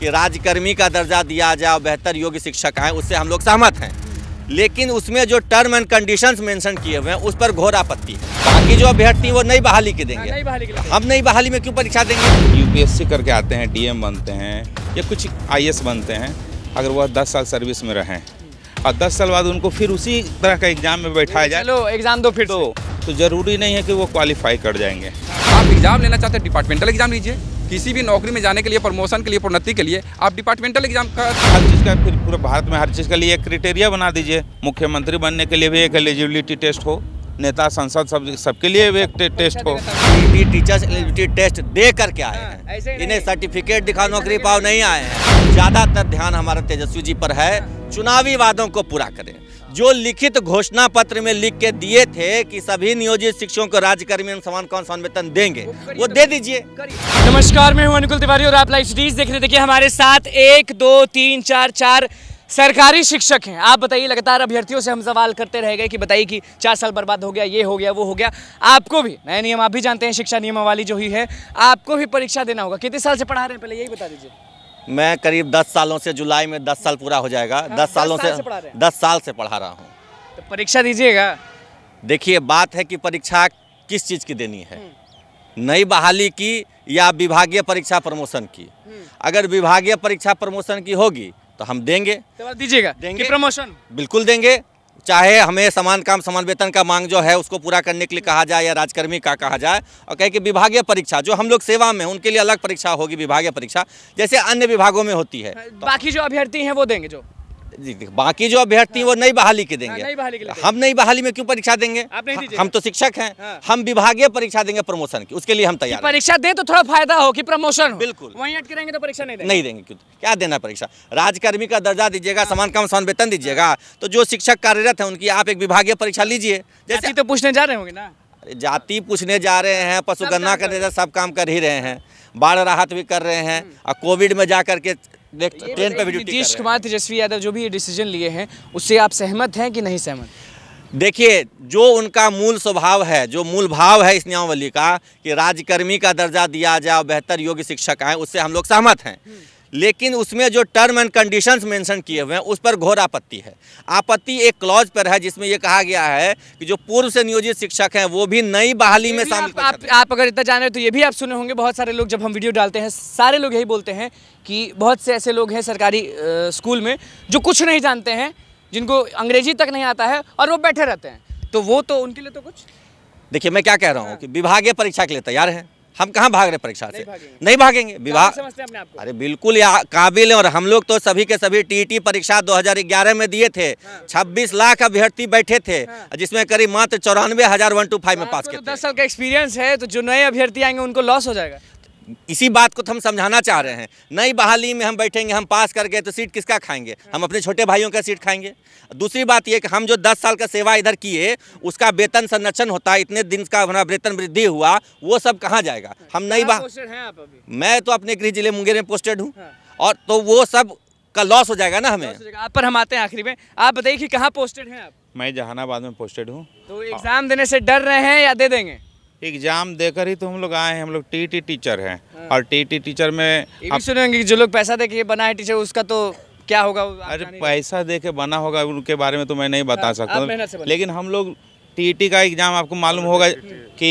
कि राजकर्मी का दर्जा दिया जाए बेहतर योग्य शिक्षक आए उससे हम लोग सहमत हैं लेकिन उसमें जो टर्म एंड कंडीशन मेंशन किए हुए हैं उस पर घोर आपत्ति है बाकी जो अभ्यर्थी वो नई बहाली के देंगे हाँ, नहीं बहाली के हम नई बहाली में क्यों परीक्षा देंगे यूपीएससी करके आते हैं डीएम बनते हैं या कुछ आईएएस बनते हैं अगर वह दस साल सर्विस में रहें और दस साल बाद उनको फिर उसी तरह का एग्जाम में बैठाया जाए चलो एग्जाम दो फिर तो, तो जरूरी नहीं है कि वो क्वालिफाई कर जाएंगे आप एग्जाम लेना चाहते हैं डिपार्टमेंटल एग्जाम लीजिए किसी भी नौकरी में जाने के लिए प्रमोशन के लिए प्रोन्नति के लिए आप डिपार्टमेंटल एग्जाम का हर चीज़ का फिर पूरे भारत में हर चीज़ के लिए एक क्रिटेरिया बना दीजिए मुख्यमंत्री बनने के लिए भी एक एलिजिबिलिटी टेस्ट हो नेता संसद सब सबके लिए भी एक टे, टेस्ट हो टीचर्स एलिजिबिलिटी टेस्ट दे करके आए हाँ, हैं इन्हें सर्टिफिकेट दिखा नौकरी पाओ नहीं आए हैं ज़्यादातर ध्यान हमारा तेजस्वी जी पर है चुनावी वादों को पूरा करें जो लिखित घोषणा पत्र में लिख के दिए थे कि सभी नियोजित शिक्षकों को राज्यकर्मी समान कौन समान वेतन देंगे वो दे दीजिए नमस्कार मैं हूं अनुकुल तिवारी और आप लाइव सीरीज देख रहे देखिए हमारे साथ एक दो तीन चार चार सरकारी शिक्षक हैं आप बताइए लगातार अभ्यर्थियों से हम सवाल करते रह गए कि बताइए कि चार साल बर्बाद हो गया ये हो गया वो हो गया आपको भी नए नियम आप भी जानते हैं शिक्षा नियमावली जो ही है आपको भी परीक्षा देना होगा कितने साल से पढ़ा रहे हैं पहले यही बता दीजिए मैं करीब दस सालों से जुलाई में दस साल पूरा हो जाएगा हाँ, दस सालों साल से, से दस साल से पढ़ा रहा हूँ तो परीक्षा दीजिएगा देखिए बात है कि परीक्षा किस चीज़ की देनी है हम्म। नई बहाली की या विभागीय परीक्षा प्रमोशन की हम्म। अगर विभागीय परीक्षा प्रमोशन की होगी तो हम देंगे तो दीजिएगा देंगे प्रमोशन बिल्कुल देंगे चाहे हमें समान काम समान वेतन का मांग जो है उसको पूरा करने के लिए कहा जाए या राजकर्मी का कहा जाए और कहे कि विभागीय परीक्षा जो हम लोग सेवा में उनके लिए अलग परीक्षा होगी विभागीय परीक्षा जैसे अन्य विभागों में होती है बाकी जो अभ्यर्थी हैं वो देंगे जो बाकी जो अभ्यर्थी वो नई बहाली के देंगे हाँ, नई बहाली के हम नई बहाली में क्यों परीक्षा देंगे हम तो शिक्षक हैं हाँ। हम विभागीय परीक्षा देंगे प्रमोशन की उसके लिए हम तैयार परीक्षा दे तो थोड़ा फायदा हो कि प्रमोशन बिल्कुल वहीं अटके रहेंगे तो परीक्षा नहीं देंगे नहीं देंगे क्यों क्या देना परीक्षा राजकर्मी का दर्जा दीजिएगा समान कम समान वेतन दीजिएगा तो जो शिक्षक कार्यरत है उनकी आप एक विभागीय परीक्षा लीजिए जैसे तो पूछने जा रहे होंगे ना जाति पूछने जा रहे हैं पशुगणना करने सब काम कर ही रहे हैं बाढ़ राहत भी कर रहे हैं हम्म। और कोविड में जा करके ट्रेन पर भी नीतीश कुमार तेजस्वी यादव जो भी ये डिसीजन लिए हैं उससे आप सहमत हैं कि नहीं सहमत देखिए जो उनका मूल स्वभाव है जो मूल भाव है इस नियमावली का कि राज्यकर्मी का दर्जा दिया जाए बेहतर योग्य शिक्षक आए उससे हम लोग सहमत हैं लेकिन उसमें जो टर्म एंड कंडीशंस मेंशन किए हुए हैं उस पर घोर आपत्ति है आपत्ति एक क्लॉज पर है जिसमें ये कहा गया है कि जो पूर्व से नियोजित शिक्षक हैं वो भी नई बहाली में शामिल आप, आप, आप अगर इतना जान रहे तो ये भी आप सुने होंगे बहुत सारे लोग जब हम वीडियो डालते हैं सारे लोग यही बोलते हैं कि बहुत से ऐसे लोग हैं सरकारी आ, स्कूल में जो कुछ नहीं जानते हैं जिनको अंग्रेजी तक नहीं आता है और वो बैठे रहते हैं तो वो तो उनके लिए तो कुछ देखिए मैं क्या कह रहा हूँ हाँ। कि विभागीय परीक्षा के लिए तैयार है हम कहाँ भाग रहे परीक्षा से नहीं भागेंगे तो विभाग अरे बिल्कुल काबिल और हम लोग तो सभी के सभी टीटी परीक्षा 2011 में दिए थे हाँ। 26 लाख अभ्यर्थी बैठे थे हाँ। जिसमें करीब मात्र चौरानवे हजार वन टू फाइव में हाँ, पास तो किए तो दस साल का एक्सपीरियंस है तो जो नए अभ्यर्थी आएंगे उनको लॉस हो जाएगा इसी बात को तो हम समझाना चाह रहे हैं नई बहाली में हम बैठेंगे हम पास कर गए तो सीट किसका खाएंगे हम अपने छोटे भाइयों का सीट खाएंगे दूसरी बात ये कि हम जो दस साल का सेवा इधर किए उसका वेतन संरक्षण होता है इतने दिन का हमारा वेतन वृद्धि हुआ वो सब कहाँ जाएगा हम नई बा मैं तो अपने गृह जिले मुंगेर में पोस्टेड हूँ हाँ। और तो वो सब का लॉस हो जाएगा ना हमें आप पर हम आते हैं आखिरी में आप बताइए कि कहाँ पोस्टेड हैं आप मैं जहानाबाद में पोस्टेड हूँ तो एग्ज़ाम देने से डर रहे हैं या दे देंगे एग्जाम देकर ही तो हम लोग आए हैं हम लोग टी टी टीचर हैं हाँ। और टी टी टीचर में आप सुनेंगे जो लोग पैसा दे के बनाए टीचर उसका तो क्या होगा अरे पैसा दे के बना होगा उनके बारे में तो मैं नहीं बता सकता लेकिन हम लोग टी टी का एग्ज़ाम आपको मालूम होगा कि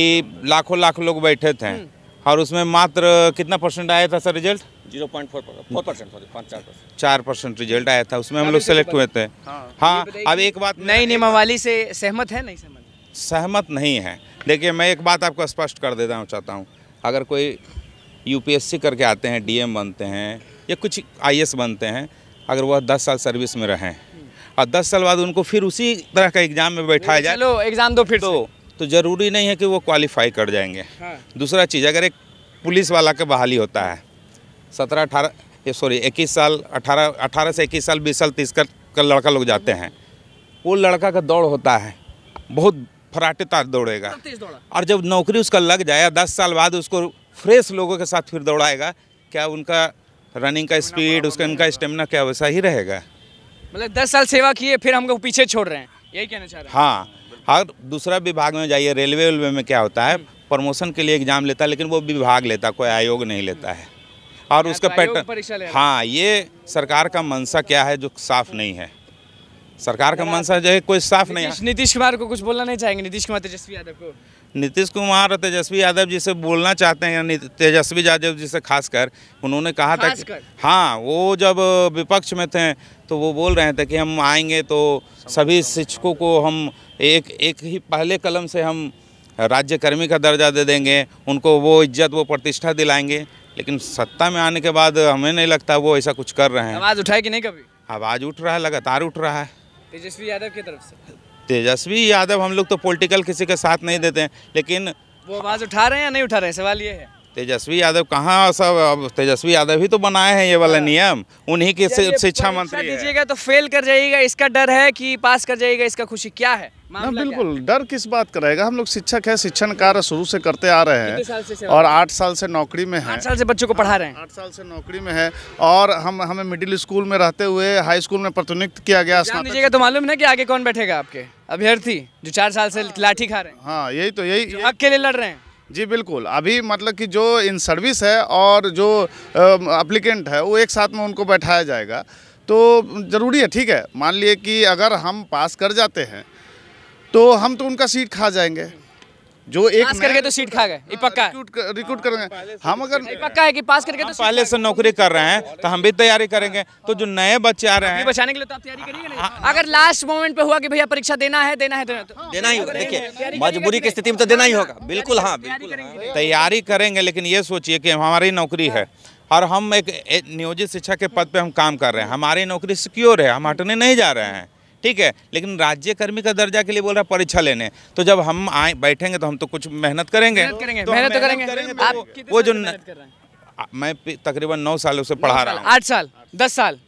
लाखों लाख लोग बैठे थे हम्म। और उसमें मात्र कितना परसेंट आया था sir result zero point four four percent चार परसेंट चार परसेंट रिजल्ट आया था उसमें हम लोग सेलेक्ट हुए थे हाँ, हाँ अब एक बात नई नियमावली से सहमत है नहीं सहमत सहमत नहीं है देखिए मैं एक बात आपको स्पष्ट कर देना चाहता हूँ अगर कोई यूपीएससी करके आते हैं डीएम बनते हैं या कुछ आईएएस बनते हैं अगर वह दस साल सर्विस में रहें और दस साल बाद उनको फिर उसी तरह का एग्ज़ाम में बैठाया जाए चलो एग्ज़ाम दो फिर तो तो ज़रूरी नहीं है कि वो क्वालिफाई कर जाएंगे हाँ। दूसरा चीज़ अगर एक पुलिस वाला का बहाली होता है सत्रह अठारह सॉरी इक्कीस साल अठारह अठारह से इक्कीस साल बीस साल तीस का लड़का लोग जाते हैं वो लड़का का दौड़ होता है बहुत फराटे तार दौड़ेगा तो और जब नौकरी उसका लग जाए दस साल बाद उसको फ्रेश लोगों के साथ फिर दौड़ाएगा क्या उनका रनिंग का स्पीड उसका उनका स्टेमिना क्या वैसा ही रहेगा मतलब दस साल सेवा किए फिर हमको पीछे छोड़ रहे हैं यही कहना चाह रहे हैं हाँ और दूसरा विभाग में जाइए रेलवे वेलवे में क्या होता है प्रमोशन हम्म। के लिए एग्जाम लेता है लेकिन वो विभाग लेता कोई आयोग नहीं लेता है और उसका तो पैटर्न हाँ ये सरकार का मंशा क्या है जो साफ नहीं है सरकार का मंशा जो है कोई साफ नहीं है नीतीश कुमार को कुछ बोलना नहीं चाहेंगे नीतीश कुमार तेजस्वी यादव को नीतीश कुमार और तेजस्वी यादव जी से बोलना चाहते हैं तेजस्वी यादव जी से खासकर उन्होंने कहा था कि, हाँ वो जब विपक्ष में थे तो वो बोल रहे थे कि हम आएंगे तो सभी शिक्षकों को हम एक एक ही पहले कलम से हम राज्यकर्मी का दर्जा दे देंगे उनको वो इज्जत वो प्रतिष्ठा दिलाएंगे लेकिन सत्ता में आने के बाद हमें नहीं लगता वो ऐसा कुछ कर रहे हैं आवाज़ उठाए कि नहीं कभी आवाज़ उठ रहा है लगातार उठ रहा है तेजस्वी यादव की तरफ से तेजस्वी यादव हम लोग तो पॉलिटिकल किसी के साथ नहीं देते हैं लेकिन वो आवाज़ उठा रहे हैं या नहीं उठा रहे हैं सवाल ये है तेजस्वी यादव कहाँ सब अब तेजस्वी यादव ही तो बनाए हैं ये वाला हाँ। नियम उन्हीं के शिक्षा मंत्री दीजिएगा तो फेल कर जाइएगा इसका डर है कि पास कर जाइएगा इसका खुशी क्या है ना बिल्कुल डर किस बात का रहेगा हम लोग शिक्षक है शिक्षण कार्य शुरू से करते आ रहे हैं और आठ साल से नौकरी में है आठ साल से बच्चों को पढ़ा हाँ, रहे हैं आठ साल से नौकरी में है और हम हमें मिडिल स्कूल में रहते हुए हाई स्कूल में प्रतिनियुक्त किया गया दीजिएगा तो मालूम ना कि आगे कौन बैठेगा आपके अभ्यर्थी जो चार साल से हाँ। लाठी खा रहे हैं हाँ यही तो यही हक के लिए लड़ रहे हैं जी बिल्कुल अभी मतलब कि जो इन सर्विस है और जो अप्लीकेंट है वो एक साथ में उनको बैठाया जाएगा तो ज़रूरी है ठीक है मान लिए कि अगर हम पास कर जाते हैं तो हम तो उनका सीट खा जाएंगे जो एक पास करके तो सीट खा गए हाँ, पक्का है रिक्रूट करेंगे हाँ, हम अगर पक्का है कि पास करके तो पहले से नौकरी कर रहे हैं तो हम भी तैयारी करेंगे तो जो नए बच्चे आ रहे हैं बचाने के लिए तो आप तैयारी करिएगा हाँ। अगर लास्ट मोमेंट पे हुआ कि भैया परीक्षा देना है देना है देना तो- ही होगा देखिए मजबूरी तो की स्थिति में तो देना ही होगा बिल्कुल हाँ बिल्कुल तैयारी करेंगे लेकिन ये सोचिए कि हमारी नौकरी है और हम एक नियोजित शिक्षा के पद पर हम काम कर रहे हैं हमारी नौकरी सिक्योर है हम हटने नहीं जा रहे हैं ठीक है लेकिन राज्य कर्मी का दर्जा के लिए बोल रहा है परीक्षा लेने तो जब हम आए बैठेंगे तो हम तो कुछ मेहनत करेंगे मेहनत करेंगे तो तो तो वो जो मैं तकरीबन नौ साल उसे पढ़ा रहा हूँ आठ साल दस साल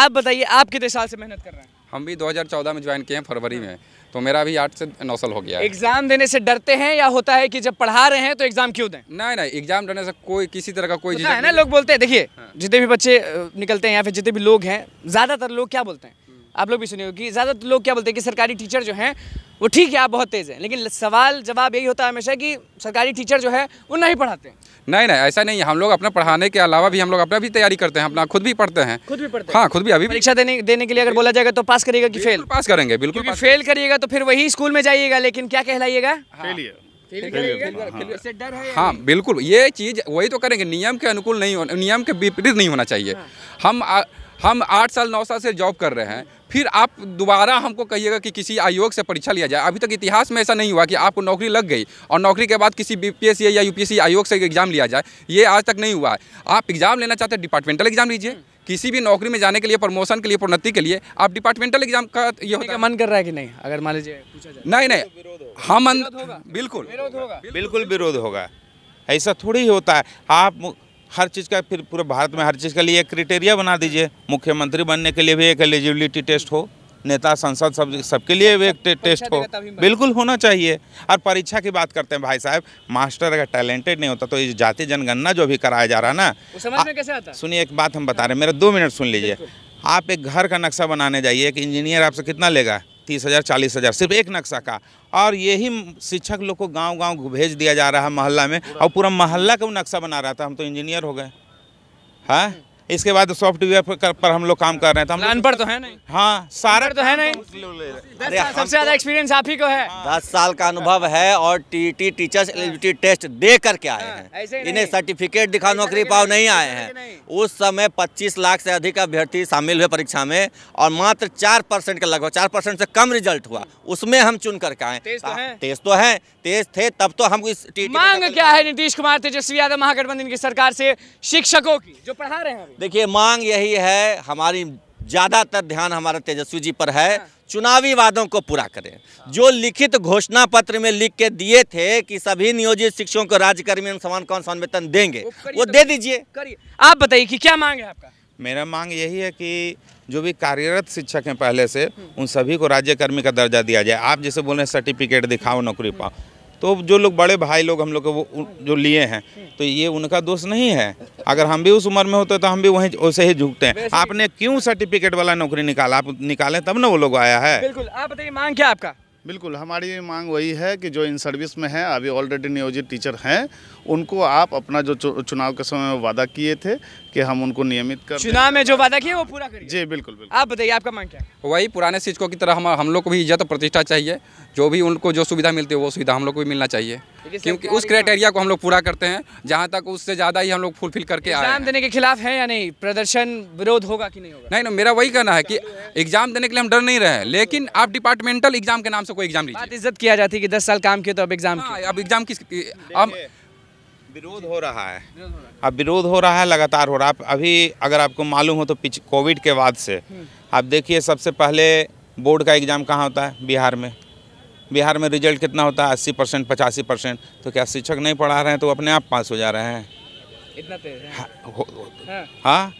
आप बताइए आप कितने साल से मेहनत कर रहे हैं हम भी 2014 में ज्वाइन किए हैं फरवरी में तो मेरा भी आठ से नौ साल हो गया एग्जाम देने से डरते हैं या होता है कि जब पढ़ा रहे हैं तो एग्जाम क्यों दें नहीं नहीं एग्जाम देने से कोई किसी तरह का कोई तो है ना लोग बोलते हैं देखिए हाँ। जितने भी बच्चे निकलते हैं या फिर जितने भी लोग हैं ज़्यादातर लोग क्या बोलते हैं आप लोग भी सुनिए कि ज़्यादातर तो लोग क्या बोलते हैं कि सरकारी टीचर जो हैं वो ठीक है आप बहुत तेज़ हैं लेकिन सवाल जवाब यही होता है हमेशा कि सरकारी टीचर जो है वो नहीं पढ़ाते नहीं नहीं ऐसा नहीं है हम लोग अपना पढ़ाने के अलावा भी हम लोग अपना भी तैयारी करते हैं अपना खुद भी पढ़ते हैं खुद भी पढ़ते हैं हाँ खुद भी अभी परीक्षा देने देने के लिए अगर बोला जाएगा तो पास करिएगा कि फेल पास करेंगे बिल्कुल फेल करिएगा तो फिर वही स्कूल में जाइएगा लेकिन क्या कहलाइएगा हाँ, हाँ बिल्कुल ये चीज़ वही तो करेंगे नियम के अनुकूल नहीं नियम के विपरीत नहीं होना चाहिए हाँ। हम हम आठ साल नौ साल से जॉब कर रहे हैं फिर आप दोबारा हमको कहिएगा कि किसी आयोग से परीक्षा लिया जाए अभी तक इतिहास में ऐसा नहीं हुआ कि आपको नौकरी लग गई और नौकरी के बाद किसी बी या यू आयोग से एग्ज़ाम लिया जाए ये आज तक नहीं हुआ है आप एग्ज़ाम लेना चाहते हैं डिपार्टमेंटल एग्ज़ाम लीजिए किसी भी नौकरी में जाने के लिए प्रमोशन के लिए प्रोन्नति के लिए आप डिपार्टमेंटल एग्जाम का ये होता है मन कर रहा है कि नहीं अगर मान लीजिए नहीं नहीं हम बिल्कुल बिल्कुल विरोध होगा ऐसा थोड़ी होता है आप हर चीज़ का फिर पूरे भारत में हर चीज़ के लिए एक क्रिटेरिया बना दीजिए मुख्यमंत्री बनने के लिए भी एक एलिजिबिलिटी टेस्ट हो नेता संसद सब सबके लिए भी एक टे, अच्छा, टेस्ट हो बिल्कुल होना चाहिए और परीक्षा की बात करते हैं भाई साहब मास्टर अगर टैलेंटेड नहीं होता तो ये जाति जनगणना जो भी कराया जा रहा ना सुनिए एक बात हम बता रहे हैं मेरा दो मिनट सुन लीजिए आप एक घर का नक्शा बनाने जाइए एक इंजीनियर आपसे कितना लेगा तीस हज़ार चालीस हज़ार सिर्फ एक नक्शा का और यही शिक्षक लोग को गांव गांव भेज दिया जा रहा है मोहल्ला में और पूरा मोहल्ला का वो नक्शा बना रहा था हम तो इंजीनियर हो गए हैं हाँ? इसके बाद सॉफ्टवेयर पर, पर हम लोग काम कर रहे हैं तो हम प्लान तो है नहीं हाँ सारा तो है नहीं तो सबसे ज़्यादा एक्सपीरियंस आप ही को है हाँ। दस साल का अनुभव है और T T teachers eligibility test दे करके आए हाँ, हैं इन्हें सर्टिफिकेट दिखा नौकरी पाओ नहीं आए हैं उस समय पच्चीस लाख से अधिक अभ्यर्थी शामिल हुए परीक्षा में और मात्र चार परसेंट का लगभग चार परसेंट से कम रिजल्ट हुआ उसमें हम चुन करके आए तेज तो हाँ, है तो तेज थे तब तो हम इस e मांग क्या है नीतीश कुमार तेजस्वी यादव महागठबंधन की सरकार से शिक्षकों की जो पढ़ा रहे हैं देखिए मांग यही है हमारी ज़्यादातर ध्यान हमारा तेजस्वी जी पर है हाँ। चुनावी वादों को पूरा करें जो लिखित घोषणा पत्र में लिख के दिए थे कि सभी नियोजित शिक्षकों को राज्यकर्मी समान कौन समान वेतन देंगे वो तो दे दीजिए करिए आप बताइए कि क्या मांग है आपका मेरा मांग यही है कि जो भी कार्यरत शिक्षक हैं पहले से हम्म। उन सभी को राज्यकर्मी का दर्जा दिया जाए आप जैसे बोल रहे सर्टिफिकेट दिखाओ नौकरी पाओ तो जो लोग बड़े भाई लोग हम लोग को वो जो लिए हैं तो ये उनका दोष नहीं है अगर हम भी उस उम्र में होते तो हम भी वहीं वैसे ही झुकते हैं आपने क्यों सर्टिफिकेट वाला नौकरी निकाला आप निकालें तब ना वो लोग आया है बिल्कुल आप बताइए मांग क्या आपका बिल्कुल हमारी मांग वही है कि जो इन सर्विस में हैं अभी ऑलरेडी नियोजित टीचर हैं उनको आप अपना जो चुनाव के समय में वादा किए थे कि हम उनको नियमित कर चुनाव में जो वादा किए वो पूरा करिए जी बिल्कुल बिल्कुल आप बताइए आपका मांग क्या है वही पुराने शिक्षकों की तरह हम हम लोग को भी इज्जत और प्रतिष्ठा चाहिए जो भी उनको जो सुविधा मिलती है वो सुविधा हम लोग को भी मिलना चाहिए क्योंकि उस क्राइटेरिया को हम लोग पूरा करते हैं जहाँ तक उससे ज़्यादा ही हम लोग फुलफिल करके आए देने के खिलाफ है या नहीं प्रदर्शन विरोध होगा कि नहीं होगा नहीं ना मेरा वही कहना है कि एग्जाम देने के लिए हम डर नहीं रहे लेकिन आप डिपार्टमेंटल एग्जाम के नाम से कोई एग्जाम नहीं इज्जत किया जाती है कि दस साल काम किए तो अब हाँ, एग्जाम अब एग्जाम किस अब विरोध हो रहा है अब विरोध हो रहा है लगातार हो रहा है अभी अगर आपको मालूम हो तो कोविड के बाद से हम्म। आप देखिए सबसे पहले बोर्ड का एग्ज़ाम कहाँ होता है बिहार में बिहार में रिजल्ट कितना होता है अस्सी परसेंट पचासी परसेंट तो क्या शिक्षक नहीं पढ़ा रहे हैं तो अपने आप पास हो जा रहे हैं इतना तेज हाँ, हाँ, हाँ?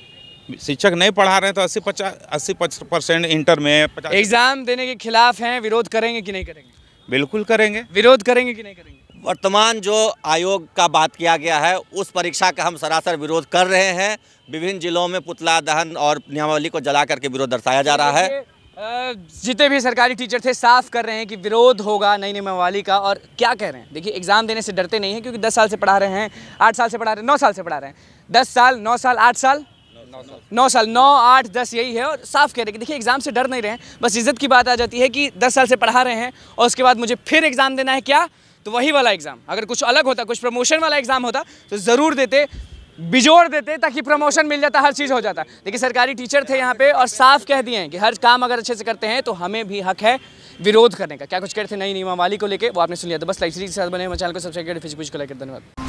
शिक्षक नहीं पढ़ा रहे हैं तो अस्सी पचास अस्सी परसेंट इंटर में एग्ज़ाम देने के खिलाफ हैं विरोध करेंगे कि नहीं करेंगे बिल्कुल करेंगे विरोध करेंगे कि नहीं करेंगे वर्तमान जो आयोग का बात किया गया है उस परीक्षा का हम सरासर विरोध कर रहे हैं विभिन्न जिलों में पुतला दहन और नियमावली को जला करके विरोध दर्शाया जा रहा है जितने भी सरकारी टीचर थे साफ कर रहे हैं कि विरोध होगा नई नई मवाली का और क्या कह रहे हैं देखिए एग्ज़ाम देने से डरते नहीं हैं क्योंकि दस साल से पढ़ा रहे हैं आठ साल से पढ़ा रहे हैं नौ साल से पढ़ा रहे हैं दस साल नौ साल आठ साल नौ साल नौ आठ दस यही है और साफ कह रहे कि देखिए एग्ज़ाम से डर नहीं रहे हैं बस इज्जत की बात आ जाती है कि दस साल से पढ़ा रहे हैं और उसके बाद मुझे फिर एग्ज़ाम देना है क्या तो वही वाला एग्ज़ाम अगर कुछ अलग होता कुछ प्रमोशन वाला एग्ज़ाम होता तो ज़रूर देते बिजोड़ देते ताकि प्रमोशन मिल जाता हर चीज़ हो जाता देखिए सरकारी टीचर थे यहाँ पे और साफ कह दिए हैं कि हर काम अगर अच्छे से करते हैं तो हमें भी हक है विरोध करने का क्या कुछ कहते थे नई नियमावली को लेकर वो आपने सुन लिया था तो बस लाइफ के साथ बने चैनल को सब्सक्राइब फिजिक को लेकर धन्यवाद